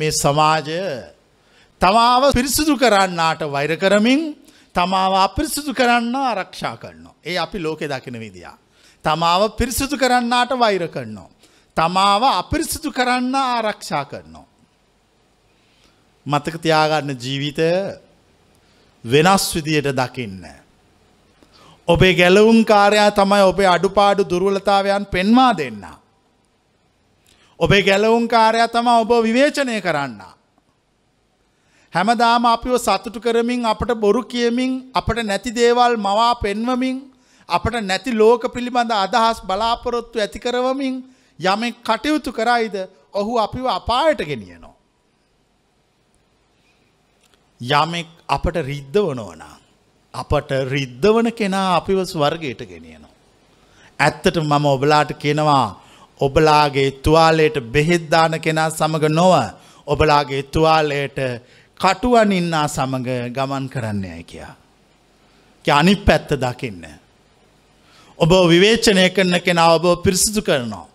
මේ සමාජය තමාව පිරිසිදු කරන්නාට වෛර කරමින් තමාව අපිරිසිදු කරන්න ආරක්ෂා කරනවා. ඒ අපි ලෝකෙ දකින විදියා. තමාව පිරිසිදු කරන්නාට වෛර කරනවා. තමාව අපිරිසිදු කරන්න ආරක්ෂා කරනවා. මතක තියාගන්න ජීවිතය වෙනස් විදියට දකින්න. ඔබේ ගැලවුම් කාරයා තමයි ඔබේ අඩුපාඩු දුර්වලතාවයන් පෙන්වා දෙන්නා. ඔබේ ගැලවුන් කාරයා තම ඔබ විවේචනය කරන්න. හැමදාම අපිව සතුටු කරමින් අපට බොරු කියමින් අපට නැති දේවල් මවා පෙන්වමින් අපට නැති ලෝක පිළිබඳ අදහස් බලාපොරොත්තු ඇති කරවමින් යමෙක් කටයුතු කරයිද ඔහු අපිව අපායට ගෙනියනවා. යමෙක් අපට රිද්ධ වනෝනා. අපට රිද්ධවන කෙනා අපිව ස්වර්ගයට ගෙනියනවා. ඇත්තට මම ඔබලාට කෙනවා ඔබලාගේ තුවාලයට බෙහෙද්දාන කෙනා සමඟ නොව ඔබලාගේ තුවාලයට කටුවනින්නා සමඟ ගමන් කරන්නේය කියා. අනි පැත්ත දකින්න. ඔබ විවේචනය කරන කෙනා ඔබ පිරිසිදු කරනවා.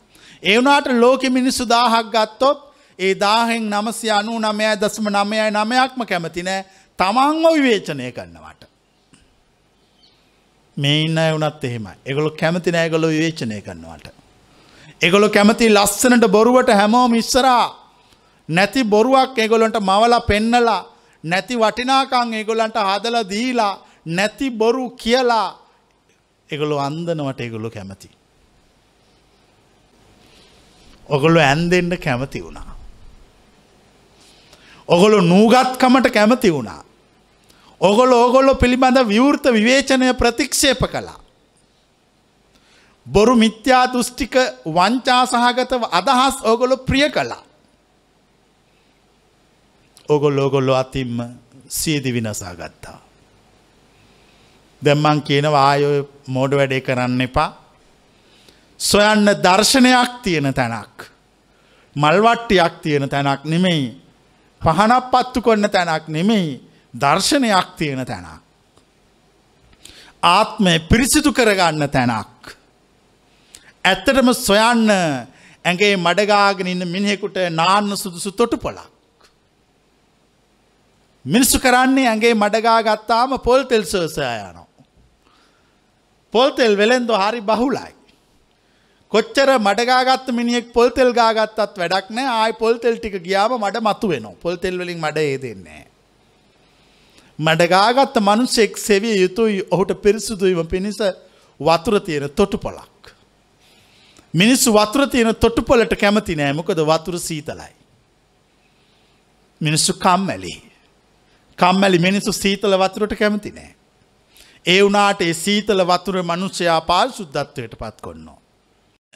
ඒවනාට ලෝක මිනිස්සු දාහක් ගත්තොත් ඒ දාහෙෙන් නමසි අනු නමය දසම නමයයි නමයක්ම කැමතිනෑ තමන්ව විවේචනය කරන්නවට. මේ ඉන්න එවනත් එහෙම එගොලු කැමතිනෑ ගොලු විවේචනය කරන්නවට. එගොලො කැමති ලස්සනට බොරුවට හැමෝම ඉස්සරා නැති බොරුවක් එගොලොන්ට මවල පෙන්නලා නැති වටිනාකං එගොලන්ට හදල දීලා නැති බොරු කියලා එගොලො අන්දනවට එගොලො කැමති. ඔගොලො ඇන්දෙන්ට කැමති වුණා. ඔගොලො නූගත්කමට කැමති වුණා. ඔගොල ඕගොල්ලො පිළිබඳ විවෘත විවේචනය ප්‍රතික්ෂේප කලා. බොරු මිත්‍යා දෘෂ්ටික වංචා සහගතව අදහස් ඕගොලො ප්‍රිය කළා. ඔගොල් ඕගොල්ලො අතින්ම සියදි විනසා ගත්තා. දෙම්මන් කියන වායෝ මෝඩ වැඩේ කරන්න එපා. සොයන්න දර්ශනයක් තියෙන තැනක්. මල්වට්ටියක් තියෙන තැනක් නෙමෙයි. පහනක් පත්තු කොන්න තැනක් නෙමෙයි දර්ශනයක් තියෙන තැනක්. ආත්මය පිරිසිදු කරගන්න තැනක්. ඇත්තටම සොයන්න ඇගේ මඩගාගෙන ඉන්න මිනිහෙකුට නාන්න සුදුසු තොටු පොලක්. මිනිස්සු කරන්නේ ඇගේ මඩගාගත්තාම පොල්තෙල් සෝසයායනෝ. පොල්තෙල් වෙළෙන්ද හරි බහුලයි. කොච්චර මඩගාගත් මිනිෙක් පොල්තෙල් ගාගත්තත් වැඩක් නෑ ආයි පොල්තෙල් ටික ගියාම මඩ මතු වෙන පොල්තෙල් වලින් මඩ ඒ දෙන්නේ. මඩගාගත්ත මනුසෙක් සෙවිය යුතුයි ඔහුට පිරිසුදුවීම පිණිස වතුර තියෙන තොටු පොලක්. මිනිස්සු වතුර තියෙන තොටුපොලට කැමති නෑ මොකද වතුර සීතලයි. මිනිස්සු කම්මැලි. කම්මැලි මිනිස්සු සීතල වතුරට කැමති නෑ. ඒ වනාට ඒ සීතල වතුර මනුෂ්‍යයා පාල් සුද්ධත්වයට පත් කොන්නවා.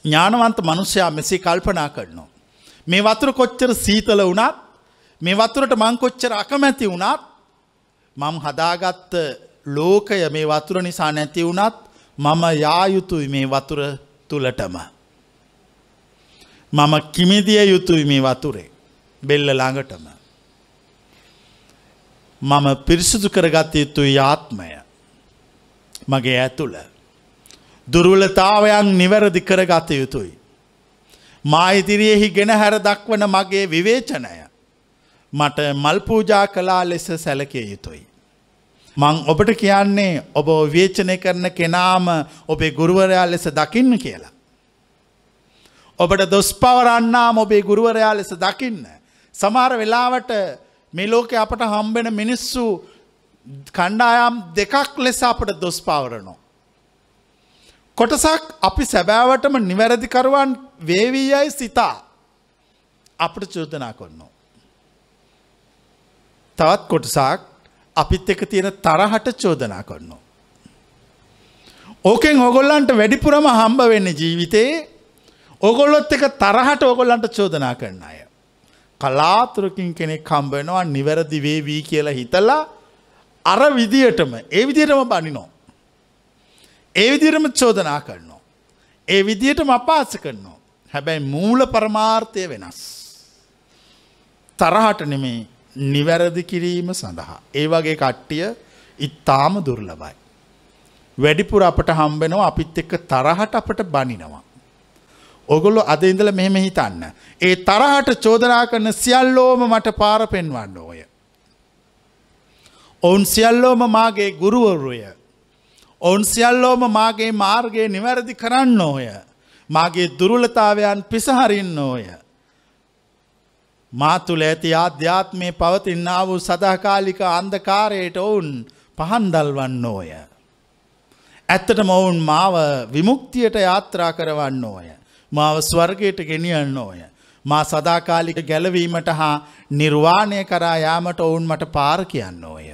ඥානවන්ත මනුෂ්‍යයා මෙසේ කල්පනා කරනවා. මේ වතුර කොච්චර සීතල වනත් මේ වතුරට මංකොච්චර අකමැති වුණත් මම හදාගත්ත ලෝකය මේ වතුර නිසා නැති වුණත් මම යායුතුයි මේ වතුර තුළටම. මම කිමිදිය යුතුයි මේ වතුරේ බෙල්ල ළඟටම. මම පිරිසිදු කරගත යුතුයි ආත්මය මගේ ඇතුළ. දුරුවලතාවයන් නිවැරදි කරගත යුතුයි. මායිතිරියෙහි ගෙන හැර දක්වන මගේ විවේචනය. මට මල් පූජා කලා ලෙස සැලකය යුතුයි. මං ඔබට කියන්නේ ඔබ වේචනය කරන කෙනාම ඔබේ ගුරුවරයා ලෙස දකින්න කියලා. ඔබට දොස්පවරන්නාම ඔබේ ගුරුවරයා ලෙස දකින්න. සමහර වෙලාවට මෙලෝක අපට හම්බෙන මිනිස්සු කණ්ඩායම් දෙකක් ලෙස අපට දොස්පාවරනෝ. කොටසක් අපි සැබෑවටම නිවැරදිකරුවන් වේවී යයි සිතා අපට චෝදනා කොන්නවා. තවත් කොටසක් අපිත් එක තියෙන තරහට චෝදනා කොන්නවා. ඕකෙන් ඔගොල්ලන්ට වැඩිපුරම හම්බ වෙන්න ජීවිතයේ ඔගොල්ලොත් එක තරහට ඔගොල්ලන්ට චෝදනා කරන අය. කලාතුරකින් කෙනෙක් කම්බනවා නිවැරදි වේවී කියලා හිතලා අර විදියටම ඒ විදියටම බනිනෝ. ඒ විදිරම චෝදනා කරනවා. ඒ විදියටම අපාස කරනවා. හැබැයි මූල පරමාර්ථය වෙනස්. තරහට නෙමේ නිවැරදි කිරීම සඳහා. ඒ වගේ කට්ටිය ඉත්තාම දුර්ලබයි. වැඩිපුර අපට හම්බෙනවා අපිත් එක්ක තරහට අපට බනිනවා. ඔගොල්ලො අද ඉඳල මෙහෙම හිතන්න. ඒ තරහට චෝදනා කරන සියල්ලෝම මට පාර පෙන්වන්න ඕය. ඔවුන් සියල්ලෝම මාගේ ගුරුවරුය. ඔවුන් සියල්ලෝම මාගේ මාර්ගයේ නිවැරදි කරන්න ඕය. මාගේ දුරුලතාවයන් පිසහරින්න ඕය. මා තුළ ඇති අධ්‍යාත්මය පවතින්නා වූ සදාකාලික අන්දකාරයට ඔවුන් පහන්දල්වන්න ඕය. ඇත්තට මොවුන් මාව විමුක්තියට යාත්‍රා කරවන්න ඕය. මාව ස්වර්ගයට ගෙනියන්න ඕය. මා සදාකාලික ගැලවීමට හා නිර්වාණය කරා යාමට ඔවුන් මට පාර කියන්න ඕය.